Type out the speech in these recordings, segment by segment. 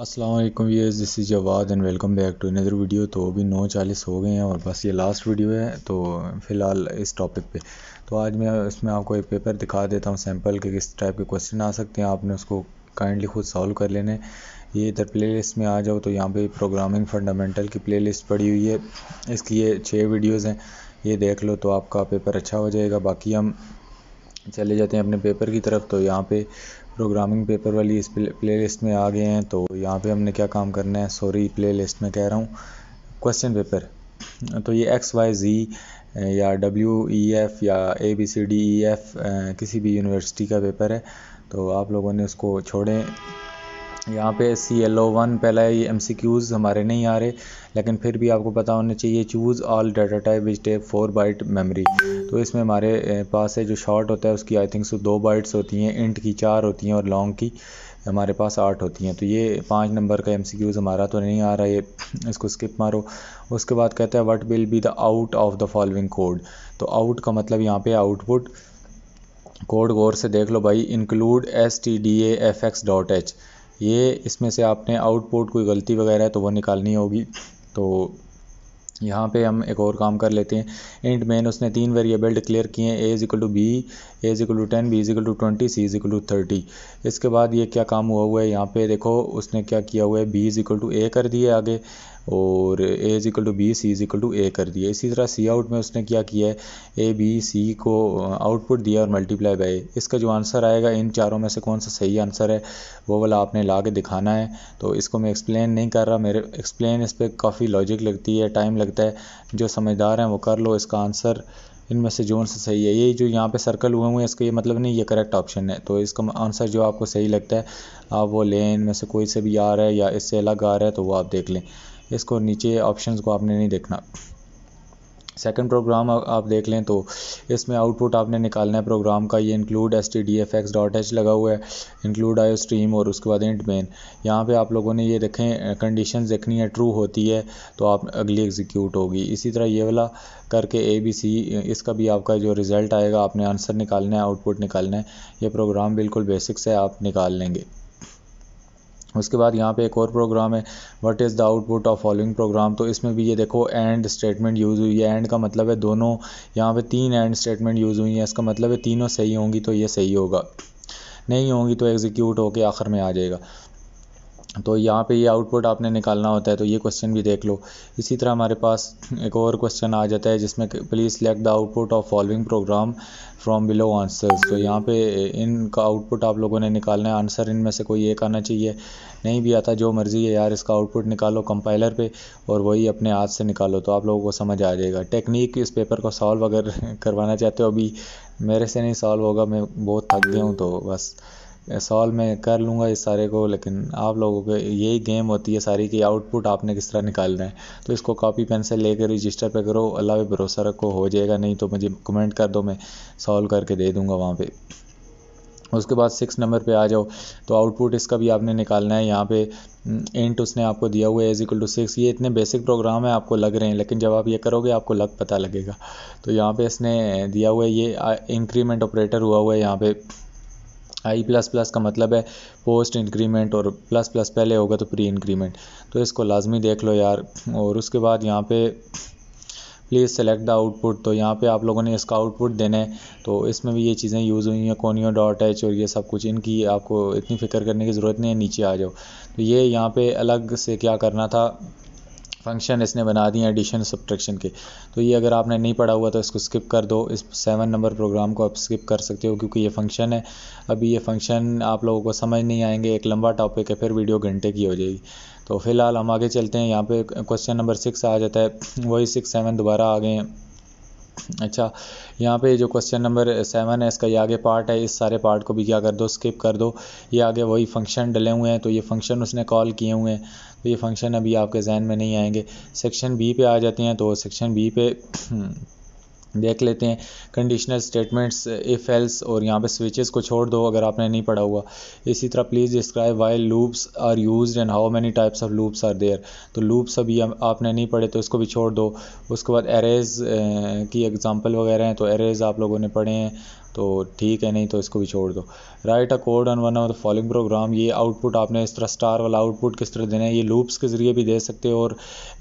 असलम ये this is Jawad and welcome back to another video तो अभी नौ चालीस हो गए हैं और बस ये लास्ट वीडियो है तो फ़िलहाल इस टॉपिक पे तो आज मैं इसमें आपको एक पेपर दिखा देता हूँ सैम्पल के किस टाइप के क्वेश्चन आ सकते हैं आपने उसको काइंडली खुद सॉल्व कर लेने ये इधर प्लेलिस्ट में आ जाओ तो यहाँ पे प्रोग्रामिंग फंडामेंटल की प्लेलिस्ट पड़ी हुई है इसकी ये छः वीडियोज़ हैं ये देख लो तो आपका पेपर अच्छा हो जाएगा बाकी हम चले जाते हैं अपने पेपर की तरफ तो यहाँ पे प्रोग्रामिंग पेपर वाली इस प्ले लिस्ट में आ गए हैं तो यहाँ पे हमने क्या काम करना है सॉरी प्ले लिस्ट में कह रहा हूँ क्वेश्चन पेपर तो ये एक्स वाई जी या डब्ल्यू ई एफ़ या A B C D E F किसी भी यूनिवर्सिटी का पेपर है तो आप लोगों ने उसको छोड़ें यहाँ पे सी एल ओ वन पहला ये एम सी क्यूज़ हमारे नहीं आ रहे लेकिन फिर भी आपको पता होना चाहिए choose all data type which tape four byte memory तो इसमें हमारे पास है जो शॉर्ट होता है उसकी आई थिंक सो दो बाइट्स होती हैं इंट की चार होती हैं और लॉन्ग की हमारे पास आठ होती हैं तो ये पाँच नंबर का एम सी क्यूज़ हमारा तो नहीं आ रहा ये इसको स्किप मारो उसके बाद कहते हैं what will be the out of the following code तो आउट का मतलब यहाँ पे आउटपुट कोड गौर से देख लो भाई include S T D F X dot H ये इसमें से आपने आउटपुट कोई गलती वगैरह है तो वो निकालनी होगी तो यहाँ पे हम एक और काम कर लेते हैं इंट मेन उसने तीन वेरिएबल डिक्लेयर किए हैं A is equal to B A is equal to ten B is equal to twenty C is equal to thirty इसके बाद ये क्या काम हुआ हुआ है यहाँ पे देखो उसने क्या किया हुआ है B is equal to A कर दिया आगे और A is equal to B C is equal to A कर दिया इसी तरह सी आउट में उसने क्या किया है ए बी सी को आउटपुट uh, दिया और मल्टीप्लाई बाय इसका जो आंसर आएगा इन चारों में से कौन सा सही आंसर है वो वाला आपने ला के दिखाना है तो इसको मैं एक्सप्लेन नहीं कर रहा मेरे एक्सप्लेन इस पर काफ़ी लॉजिक लगती है टाइम लगता है जो समझदार हैं वो कर लो इसका आंसर इनमें से जोन से सही है ये जो यहाँ पे सर्कल हुए हुए हैं इसका ये मतलब नहीं ये करेक्ट ऑप्शन है तो इसका आंसर जो आपको सही लगता है आप वो लें इनमें से कोई से भी आ रहा है या इससे अलग आ रहा है तो वो आप देख लें इसको नीचे ऑप्शंस को आपने नहीं देखना सेकंड प्रोग्राम आप देख लें तो इसमें आउटपुट आपने निकालना है प्रोग्राम का ये include S T D F X dot H लगा हुआ है इंक्लूड आयो स्ट्रीम और उसके बाद इंट मेन यहाँ पे आप लोगों ने ये देखें कंडीशन देखनी है ट्रू होती है तो आप अगली एग्जीक्यूट होगी इसी तरह ये वाला करके ए बी सी इसका भी आपका जो रिज़ल्ट आएगा आपने आंसर निकालना है आउटपुट निकालना है ये प्रोग्राम बिल्कुल बेसिक से आप निकाल लेंगे उसके बाद यहाँ पे एक और प्रोग्राम है what is the output of following program तो इसमें भी ये देखो एंड स्टेटमेंट यूज़ हुई है एंड का मतलब है दोनों यहाँ पे तीन एंड स्टेटमेंट यूज़ हुई हैं इसका मतलब है तीनों सही होंगी तो ये सही होगा नहीं होंगी तो एग्जीक्यूट होके आखिर में आ जाएगा तो यहाँ पे ये आउटपुट आपने निकालना होता है तो ये क्वेश्चन भी देख लो इसी तरह हमारे पास एक और क्वेश्चन आ जाता है जिसमें please select the output of following program from below answers तो यहाँ पे इनका आउटपुट आप लोगों ने निकालना है आंसर इनमें से कोई एक आना चाहिए नहीं भी आता जो मर्ज़ी है यार इसका आउटपुट निकालो कंपाइलर पर और वही अपने हाथ से निकालो तो आप लोगों को समझ आ जाएगा टेक्निक इस पेपर को सॉल्व अगर करवाना चाहते हो अभी मेरे से नहीं सॉल्व होगा मैं बहुत थक गया हूँ तो बस सॉल्व मैं कर लूँगा इस सारे को लेकिन आप लोगों के यही गेम होती है सारी की आउटपुट आपने किस तरह निकालना है तो इसको कॉपी पेन से लेकर रजिस्टर पे करो अल्लाह पे भरोसा रखो हो जाएगा नहीं तो मुझे कमेंट कर दो मैं सॉल्व करके दे दूँगा वहाँ पे उसके बाद सिक्स नंबर पे आ जाओ तो आउटपुट इसका भी आपने निकालना है यहाँ पे इंट हम्म, उसने आपको दिया हुआ है एज इक्वल टू सिक्स ये इतने बेसिक प्रोग्राम है आपको लग रहे हैं लेकिन जब आप ये करोगे आपको लग पता लगेगा तो यहाँ पे इसने दिया हुआ है ये इंक्रीमेंट ऑपरेटर हुआ हुआ है यहाँ पे आई प्लस प्लस का मतलब है पोस्ट इंक्रीमेंट और प्लस प्लस पहले होगा तो प्री इंक्रीमेंट तो इसको लाजमी देख लो यार और उसके बाद यहाँ पे प्लीज़ सेलेक्ट द आउटपुट तो यहाँ पे आप लोगों ने इसका आउटपुट देना है तो इसमें भी ये चीज़ें यूज़ हुई हैं कोनियो डॉट एच और ये सब कुछ इनकी आपको इतनी फ़िक्र करने की ज़रूरत नहीं है नीचे आ जाओ तो ये यहाँ पे अलग से क्या करना था फंक्शन इसने बना दिए एडिशन सब्ट्रैक्शन के तो ये अगर आपने नहीं पढ़ा हुआ तो इसको स्किप कर दो इस सेवन नंबर प्रोग्राम को आप स्किप कर सकते हो क्योंकि ये फंक्शन है अभी ये फंक्शन आप लोगों को समझ नहीं आएंगे एक लंबा टॉपिक है फिर वीडियो घंटे की हो जाएगी तो फिलहाल हम आगे चलते हैं यहाँ पे क्वेश्चन नंबर सिक्स आ जाता है वही सिक्स सेवन दोबारा आ गए हैं अच्छा यहाँ पे जो क्वेश्चन नंबर सेवन है इसका ये आगे पार्ट है इस सारे पार्ट को भी क्या कर दो स्किप कर दो ये आगे वही फंक्शन डले हुए हैं तो ये फंक्शन उसने कॉल किए हुए हैं तो ये फंक्शन अभी आपके जहन में नहीं आएंगे सेक्शन बी पे आ जाते हैं तो सेक्शन बी पे देख लेते हैं कंडीशनल स्टेटमेंट्स इफ़ एल्स और यहाँ पे स्विचेस को छोड़ दो अगर आपने नहीं पढ़ा हुआ इसी तरह please describe why loops are used and how many types of loops are there तो लूप्स अभी आपने नहीं पढ़े तो इसको भी छोड़ दो उसके बाद एरेज की एग्जांपल वगैरह हैं तो एरेज आप लोगों ने पढ़े हैं तो ठीक है नहीं तो इसको भी छोड़ दो write a code on one of the following program ये आउटपुट आपने इस तरह स्टार वाला आउटपुट किस तरह देना है ये लूप्स के ज़रिए भी दे सकते हो और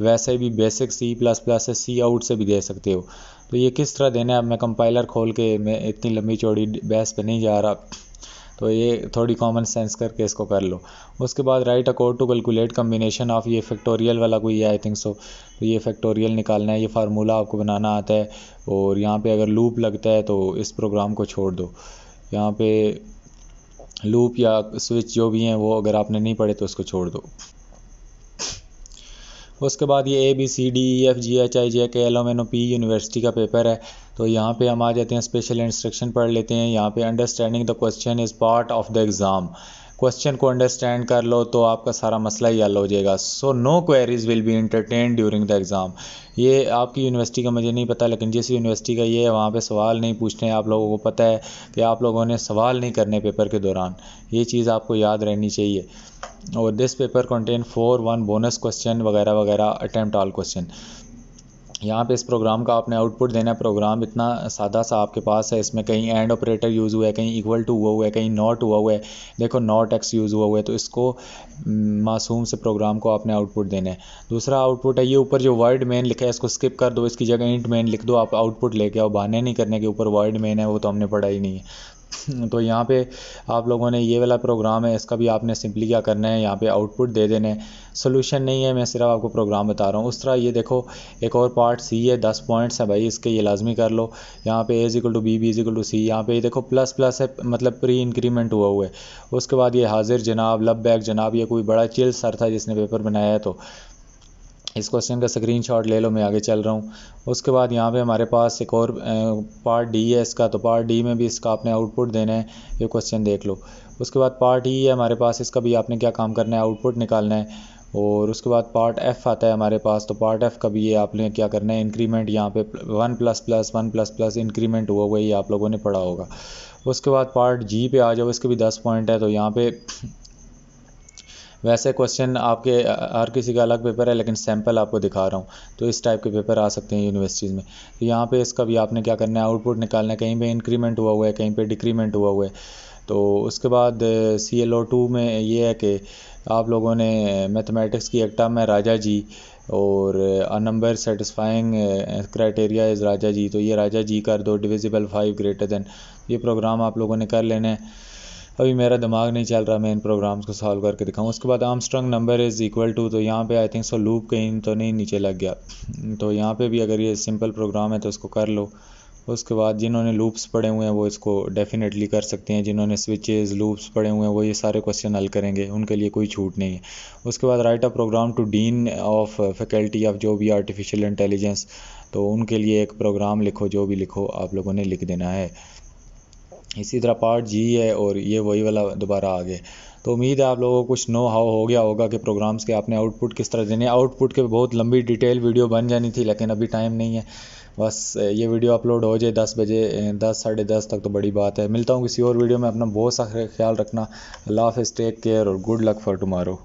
वैसे भी बेसिक सी प्लस प्लस से सी आउट से भी दे सकते हो तो ये किस तरह देना है अब मैं कंपाइलर खोल के मैं इतनी लंबी चौड़ी बहस पर नहीं जा रहा तो ये थोड़ी कॉमन सेंस करके इसको कर लो उसके बाद write a code to calculate combination of ये फैक्टोरियल वाला कोई है आई थिंक सो तो ये फैक्टोरियल निकालना है ये फार्मूला आपको बनाना आता है और यहाँ पे अगर लूप लगता है तो इस प्रोग्राम को छोड़ दो यहाँ पे लूप या स्विच जो भी हैं वो अगर आपने नहीं पढ़े तो उसको छोड़ दो उसके बाद ये A B C D E F G H I J K L M N O P university का पेपर है तो यहाँ पे हम आ जाते हैं स्पेशल इंस्ट्रक्शन पढ़ लेते हैं यहाँ पे understanding the question is part of the exam question को अंडरस्टैंड कर लो तो आपका सारा मसला ही हल हो जाएगा so no queries will be entertain during the exam ये आपकी यूनिवर्सिटी का मुझे नहीं पता लेकिन जिस यूनिवर्सिटी का ये है वहाँ पर सवाल नहीं पूछने आप लोगों को पता है कि आप लोगों ने सवाल नहीं करने पेपर के दौरान ये चीज़ आपको याद रहनी चाहिए और this paper contain four one bonus question वगैरह वगैरह अटैम्प्ट ऑल क्वेश्चन यहाँ पे इस प्रोग्राम का आपने आउटपुट देना है प्रोग्राम इतना सादा सा आपके पास है इसमें कहीं एंड ऑपरेटर यूज़ हुआ है कहीं इक्वल टू हुआ हुआ है कहीं नॉट हुआ हुआ है देखो नॉट एक्स यूज़ हुआ हुआ है तो इसको मासूम से प्रोग्राम को आपने आउटपुट देना है दूसरा आउटपुट है ये ऊपर जो वर्ड मेन लिखा है इसको स्किप कर दो इसकी जगह इंट मेन लिख दो आप आउटपुट लेके आओ बहाने नहीं करने के ऊपर वर्ड मेन है वो तो हमने पढ़ा ही नहीं है तो यहाँ पे आप लोगों ने ये वाला प्रोग्राम है इसका भी आपने सिंपली क्या करना है यहाँ पे आउटपुट दे देना है सोल्यूशन नहीं है मैं सिर्फ आपको प्रोग्राम बता रहा हूँ उस तरह ये देखो एक और पार्ट सी है दस पॉइंट्स है भाई इसके ये लाजमी कर लो यहाँ पे A is to B B is to C यहाँ पे ये देखो प्लस प्लस है मतलब प्री इंक्रीमेंट हुआ हुआ है उसके बाद ये हाजिर जनाब लब बैग जनाब ये कोई बड़ा चिल सर था जिसने पेपर बनाया तो इस क्वेश्चन का स्क्रीनशॉट ले लो मैं आगे चल रहा हूँ उसके बाद यहाँ पे हमारे पास एक और पार्ट डी है इसका तो पार्ट डी में भी इसका आपने आउटपुट देना है ये क्वेश्चन देख लो उसके बाद पार्ट ई e है हमारे पास इसका भी आपने क्या काम करना है आउटपुट निकालना है और उसके बाद पार्ट एफ़ आता है हमारे पास तो पार्ट एफ़ का भी ये आपने क्या करना है इंक्रीमेंट यहाँ पे one plus plus one plus plus increment हुआ हुआ ये आप लोगों ने पढ़ा होगा उसके बाद पार्ट जी पे आ जाओ इसके भी दस पॉइंट है तो यहाँ पे वैसे क्वेश्चन आपके हर किसी का अलग पेपर है लेकिन सैम्पल आपको दिखा रहा हूँ तो इस टाइप के पेपर आ सकते हैं यूनिवर्सिटीज़ में तो यहाँ पर इसका भी आपने क्या करना है आउटपुट निकालना है कहीं पर इंक्रीमेंट हुआ हुआ है कहीं पर डिक्रीमेंट हुआ हुआ है तो उसके बाद सी एल ओ टू में ये है कि आप लोगों ने मैथमेटिक्स की एक टर्म है राजा जी और a number satisfying criteria is Raja ji तो ये राजा जी कर दो डिविजिबल फाइव ग्रेटर देन ये प्रोग्राम आप लोगों ने कर लेना है अभी मेरा दिमाग नहीं चल रहा मैं इन प्रोग्राम्स को सॉल्व करके दिखाऊँ उसके बाद Armstrong number is equal to तो यहाँ पे आई थिंक सो लूप कहीं तो नहीं नीचे लग गया तो यहाँ पे भी अगर ये सिंपल प्रोग्राम है तो उसको कर लो उसके बाद जिन्होंने लूप्स पढ़े हुए हैं वो इसको डेफिनेटली कर सकते हैं जिन्होंने स्विचेज़ लूप्स पढ़े हुए हैं वो ये सारे क्वेश्चन हल करेंगे उनके लिए कोई छूट नहीं है उसके बाद write a program to dean of faculty of जो भी आर्टिफिशियल इंटेलिजेंस तो उनके लिए एक प्रोग्राम लिखो जो भी लिखो आप लोगों ने लिख देना है इसी तरह पार्ट जी है और ये वही वाला दोबारा आ गया तो उम्मीद है आप लोगों को कुछ नो हाउ हो गया होगा कि प्रोग्राम्स के आपने आउटपुट किस तरह देने आउटपुट के बहुत लंबी डिटेल वीडियो बन जानी थी लेकिन अभी टाइम नहीं है बस ये वीडियो अपलोड हो जाए दस बजे दस साढ़े दस तक तो बड़ी बात है मिलता हूँ किसी और वीडियो में अपना बहुत सा ख्याल रखना लाफ टेक केयर और गुड लक फॉर टुमारो